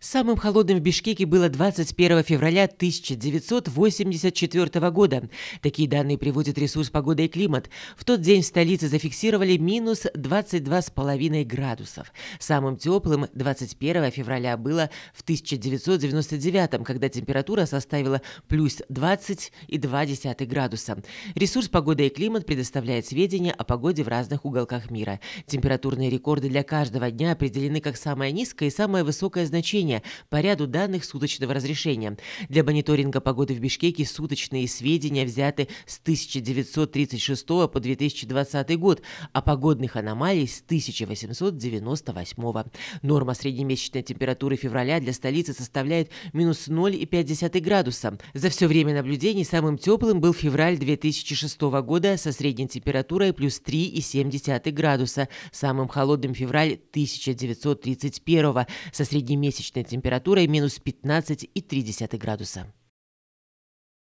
Самым холодным в Бишкеке было 21 февраля 1984 года. Такие данные приводит ресурс «Погода и климат». В тот день в столице зафиксировали минус 22,5 градусов. Самым теплым 21 февраля было в 1999, когда температура составила плюс 20,2 градуса. Ресурс «Погода и климат» предоставляет сведения о погоде в разных уголках мира. Температурные рекорды для каждого дня определены как самое низкое и самое высокое значение сообщения по ряду данных суточного разрешения. Для мониторинга погоды в Бишкеке суточные сведения взяты с 1936 по 2020 год, а погодных аномалий с 1898. Норма среднемесячной температуры февраля для столицы составляет минус 0,5 градуса. За все время наблюдений самым теплым был февраль 2006 года со средней температурой плюс 3,7 градуса, самым холодным февраль 1931 со среднемесячной температурой минус 15,3 градуса.